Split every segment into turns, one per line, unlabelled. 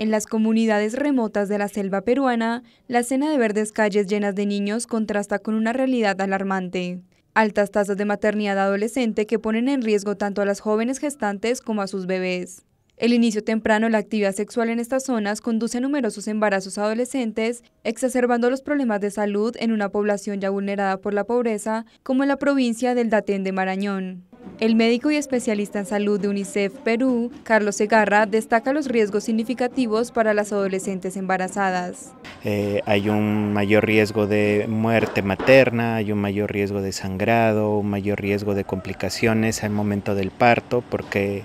En las comunidades remotas de la selva peruana, la escena de verdes calles llenas de niños contrasta con una realidad alarmante. Altas tasas de maternidad adolescente que ponen en riesgo tanto a las jóvenes gestantes como a sus bebés. El inicio temprano de la actividad sexual en estas zonas conduce a numerosos embarazos adolescentes, exacerbando los problemas de salud en una población ya vulnerada por la pobreza, como en la provincia del Datén de Marañón. El médico y especialista en salud de UNICEF Perú, Carlos Segarra, destaca los riesgos significativos para las adolescentes embarazadas.
Eh, hay un mayor riesgo de muerte materna, hay un mayor riesgo de sangrado, un mayor riesgo de complicaciones al momento del parto, porque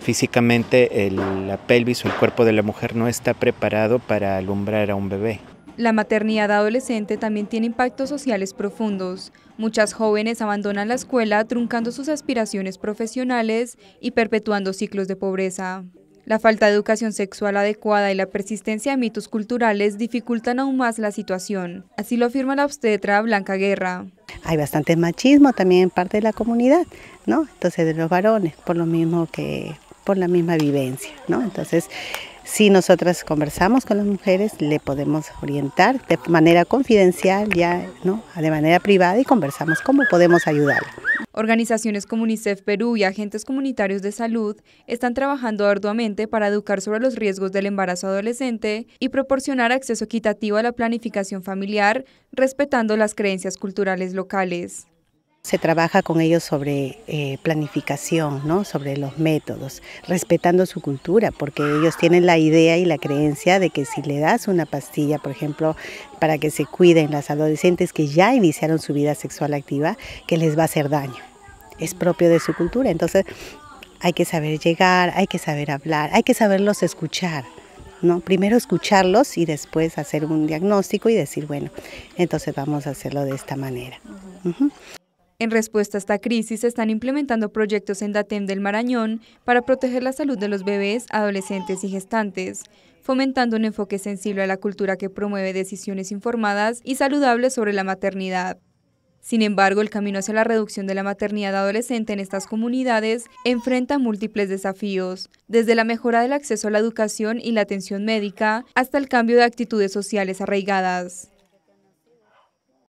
físicamente la pelvis o el cuerpo de la mujer no está preparado para alumbrar a un bebé.
La maternidad adolescente también tiene impactos sociales profundos. Muchas jóvenes abandonan la escuela truncando sus aspiraciones profesionales y perpetuando ciclos de pobreza. La falta de educación sexual adecuada y la persistencia de mitos culturales dificultan aún más la situación. Así lo afirma la obstetra Blanca Guerra.
Hay bastante machismo también en parte de la comunidad, ¿no? Entonces de los varones, por lo mismo que por la misma vivencia, ¿no? Entonces si nosotras conversamos con las mujeres, le podemos orientar de manera confidencial, ya ¿no? de manera privada y conversamos cómo podemos ayudar.
Organizaciones como UNICEF Perú y agentes comunitarios de salud están trabajando arduamente para educar sobre los riesgos del embarazo adolescente y proporcionar acceso equitativo a la planificación familiar, respetando las creencias culturales locales.
Se trabaja con ellos sobre eh, planificación, ¿no? sobre los métodos, respetando su cultura, porque ellos tienen la idea y la creencia de que si le das una pastilla, por ejemplo, para que se cuiden las adolescentes que ya iniciaron su vida sexual activa, que les va a hacer daño. Es propio de su cultura. Entonces, hay que saber llegar, hay que saber hablar, hay que saberlos escuchar. ¿no? Primero escucharlos y después hacer un diagnóstico y decir, bueno, entonces vamos a hacerlo de esta manera.
En respuesta a esta crisis, se están implementando proyectos en DATEM del Marañón para proteger la salud de los bebés, adolescentes y gestantes, fomentando un enfoque sensible a la cultura que promueve decisiones informadas y saludables sobre la maternidad. Sin embargo, el camino hacia la reducción de la maternidad adolescente en estas comunidades enfrenta múltiples desafíos, desde la mejora del acceso a la educación y la atención médica hasta el cambio de actitudes sociales arraigadas.